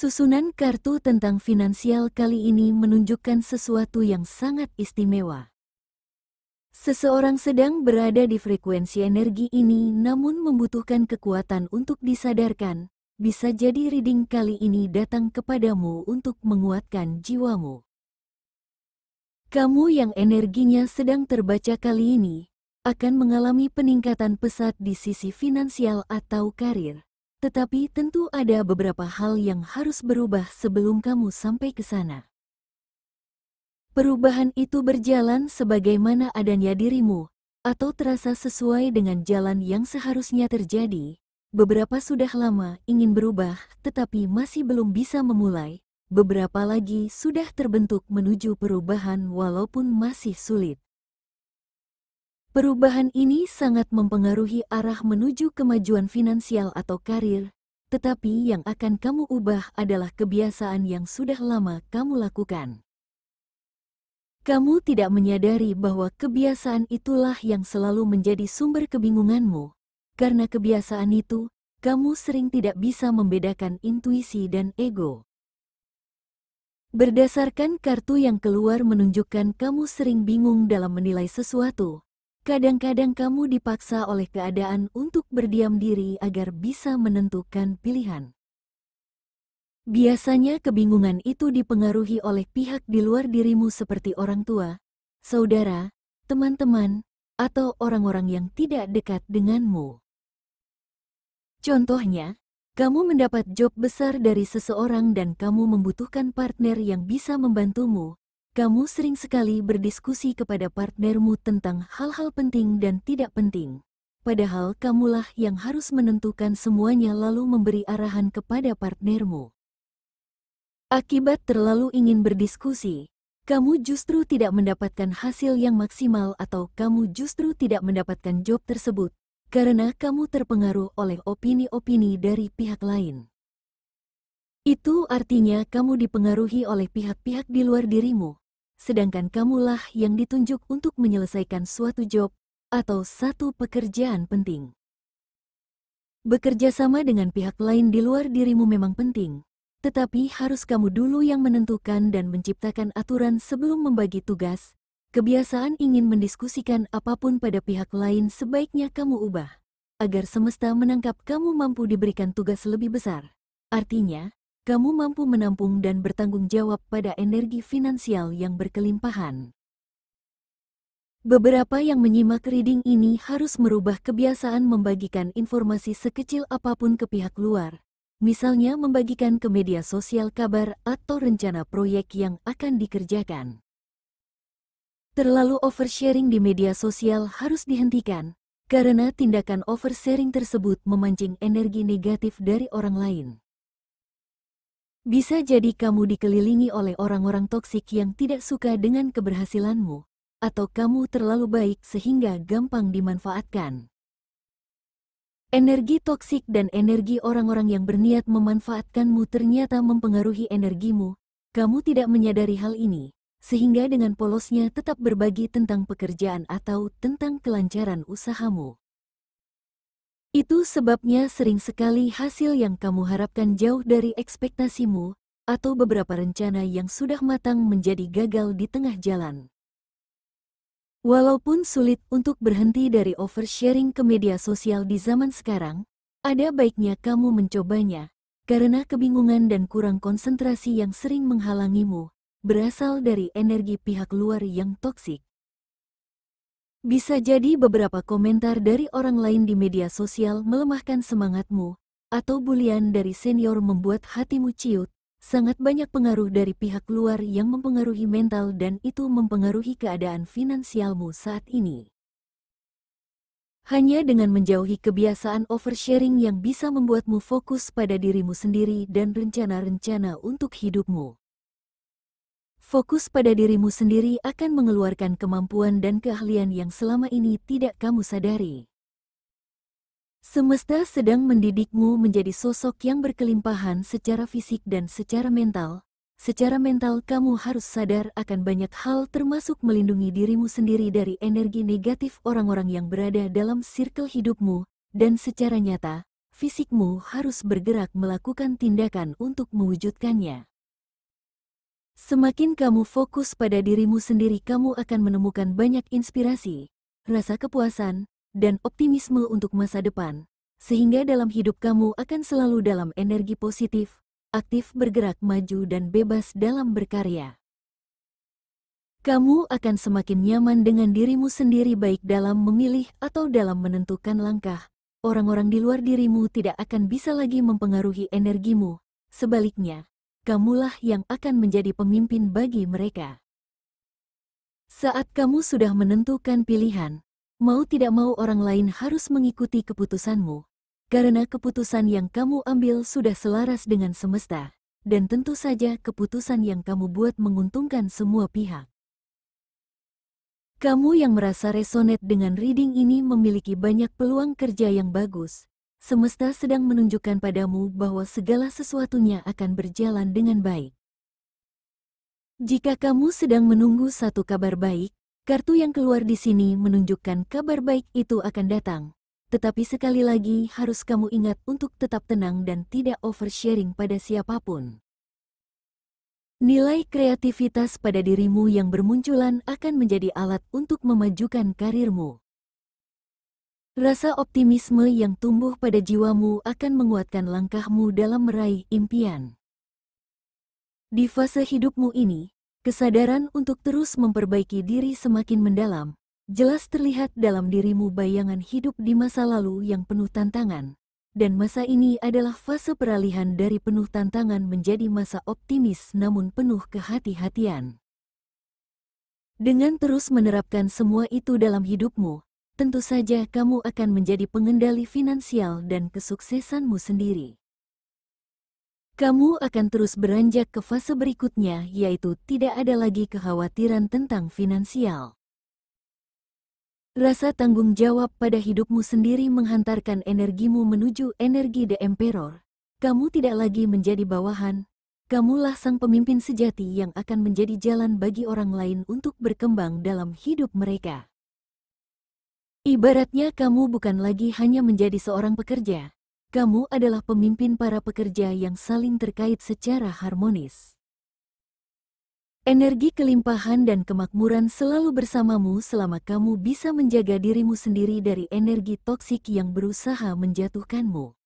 Susunan kartu tentang finansial kali ini menunjukkan sesuatu yang sangat istimewa. Seseorang sedang berada di frekuensi energi ini namun membutuhkan kekuatan untuk disadarkan. Bisa jadi reading kali ini datang kepadamu untuk menguatkan jiwamu. Kamu yang energinya sedang terbaca kali ini akan mengalami peningkatan pesat di sisi finansial atau karir. Tetapi tentu ada beberapa hal yang harus berubah sebelum kamu sampai ke sana. Perubahan itu berjalan sebagaimana adanya dirimu, atau terasa sesuai dengan jalan yang seharusnya terjadi. Beberapa sudah lama ingin berubah tetapi masih belum bisa memulai, beberapa lagi sudah terbentuk menuju perubahan walaupun masih sulit. Perubahan ini sangat mempengaruhi arah menuju kemajuan finansial atau karir, tetapi yang akan kamu ubah adalah kebiasaan yang sudah lama kamu lakukan. Kamu tidak menyadari bahwa kebiasaan itulah yang selalu menjadi sumber kebingunganmu. Karena kebiasaan itu, kamu sering tidak bisa membedakan intuisi dan ego. Berdasarkan kartu yang keluar menunjukkan kamu sering bingung dalam menilai sesuatu, Kadang-kadang kamu dipaksa oleh keadaan untuk berdiam diri agar bisa menentukan pilihan. Biasanya kebingungan itu dipengaruhi oleh pihak di luar dirimu seperti orang tua, saudara, teman-teman, atau orang-orang yang tidak dekat denganmu. Contohnya, kamu mendapat job besar dari seseorang dan kamu membutuhkan partner yang bisa membantumu, kamu sering sekali berdiskusi kepada partnermu tentang hal-hal penting dan tidak penting. Padahal kamulah yang harus menentukan semuanya lalu memberi arahan kepada partnermu. Akibat terlalu ingin berdiskusi, kamu justru tidak mendapatkan hasil yang maksimal atau kamu justru tidak mendapatkan job tersebut karena kamu terpengaruh oleh opini-opini dari pihak lain. Itu artinya kamu dipengaruhi oleh pihak-pihak di luar dirimu, sedangkan kamulah yang ditunjuk untuk menyelesaikan suatu job atau satu pekerjaan penting. Bekerja sama dengan pihak lain di luar dirimu memang penting, tetapi harus kamu dulu yang menentukan dan menciptakan aturan sebelum membagi tugas. Kebiasaan ingin mendiskusikan apapun pada pihak lain sebaiknya kamu ubah, agar semesta menangkap kamu mampu diberikan tugas lebih besar. Artinya, kamu mampu menampung dan bertanggung jawab pada energi finansial yang berkelimpahan. Beberapa yang menyimak reading ini harus merubah kebiasaan membagikan informasi sekecil apapun ke pihak luar, misalnya membagikan ke media sosial kabar atau rencana proyek yang akan dikerjakan. Terlalu oversharing di media sosial harus dihentikan, karena tindakan oversharing tersebut memancing energi negatif dari orang lain. Bisa jadi kamu dikelilingi oleh orang-orang toksik yang tidak suka dengan keberhasilanmu, atau kamu terlalu baik sehingga gampang dimanfaatkan. Energi toksik dan energi orang-orang yang berniat memanfaatkanmu ternyata mempengaruhi energimu. Kamu tidak menyadari hal ini, sehingga dengan polosnya tetap berbagi tentang pekerjaan atau tentang kelancaran usahamu. Itu sebabnya sering sekali hasil yang kamu harapkan jauh dari ekspektasimu, atau beberapa rencana yang sudah matang menjadi gagal di tengah jalan. Walaupun sulit untuk berhenti dari oversharing ke media sosial di zaman sekarang, ada baiknya kamu mencobanya, karena kebingungan dan kurang konsentrasi yang sering menghalangimu berasal dari energi pihak luar yang toksik. Bisa jadi beberapa komentar dari orang lain di media sosial melemahkan semangatmu, atau bulian dari senior membuat hatimu ciut. Sangat banyak pengaruh dari pihak luar yang mempengaruhi mental dan itu mempengaruhi keadaan finansialmu saat ini. Hanya dengan menjauhi kebiasaan oversharing yang bisa membuatmu fokus pada dirimu sendiri dan rencana-rencana untuk hidupmu. Fokus pada dirimu sendiri akan mengeluarkan kemampuan dan keahlian yang selama ini tidak kamu sadari. Semesta sedang mendidikmu menjadi sosok yang berkelimpahan secara fisik dan secara mental. Secara mental kamu harus sadar akan banyak hal termasuk melindungi dirimu sendiri dari energi negatif orang-orang yang berada dalam sirkel hidupmu, dan secara nyata, fisikmu harus bergerak melakukan tindakan untuk mewujudkannya. Semakin kamu fokus pada dirimu sendiri kamu akan menemukan banyak inspirasi, rasa kepuasan, dan optimisme untuk masa depan. Sehingga dalam hidup kamu akan selalu dalam energi positif, aktif bergerak maju dan bebas dalam berkarya. Kamu akan semakin nyaman dengan dirimu sendiri baik dalam memilih atau dalam menentukan langkah. Orang-orang di luar dirimu tidak akan bisa lagi mempengaruhi energimu. Sebaliknya, kamulah yang akan menjadi pemimpin bagi mereka. Saat kamu sudah menentukan pilihan, mau tidak mau orang lain harus mengikuti keputusanmu, karena keputusan yang kamu ambil sudah selaras dengan semesta, dan tentu saja keputusan yang kamu buat menguntungkan semua pihak. Kamu yang merasa resonate dengan reading ini memiliki banyak peluang kerja yang bagus, semesta sedang menunjukkan padamu bahwa segala sesuatunya akan berjalan dengan baik. Jika kamu sedang menunggu satu kabar baik, kartu yang keluar di sini menunjukkan kabar baik itu akan datang. Tetapi sekali lagi harus kamu ingat untuk tetap tenang dan tidak oversharing pada siapapun. Nilai kreativitas pada dirimu yang bermunculan akan menjadi alat untuk memajukan karirmu. Rasa optimisme yang tumbuh pada jiwamu akan menguatkan langkahmu dalam meraih impian. Di fase hidupmu ini, kesadaran untuk terus memperbaiki diri semakin mendalam, jelas terlihat dalam dirimu bayangan hidup di masa lalu yang penuh tantangan, dan masa ini adalah fase peralihan dari penuh tantangan menjadi masa optimis namun penuh kehati-hatian. Dengan terus menerapkan semua itu dalam hidupmu, tentu saja kamu akan menjadi pengendali finansial dan kesuksesanmu sendiri. Kamu akan terus beranjak ke fase berikutnya, yaitu tidak ada lagi kekhawatiran tentang finansial. Rasa tanggung jawab pada hidupmu sendiri menghantarkan energimu menuju energi The Emperor. Kamu tidak lagi menjadi bawahan, kamulah sang pemimpin sejati yang akan menjadi jalan bagi orang lain untuk berkembang dalam hidup mereka. Ibaratnya kamu bukan lagi hanya menjadi seorang pekerja. Kamu adalah pemimpin para pekerja yang saling terkait secara harmonis. Energi kelimpahan dan kemakmuran selalu bersamamu selama kamu bisa menjaga dirimu sendiri dari energi toksik yang berusaha menjatuhkanmu.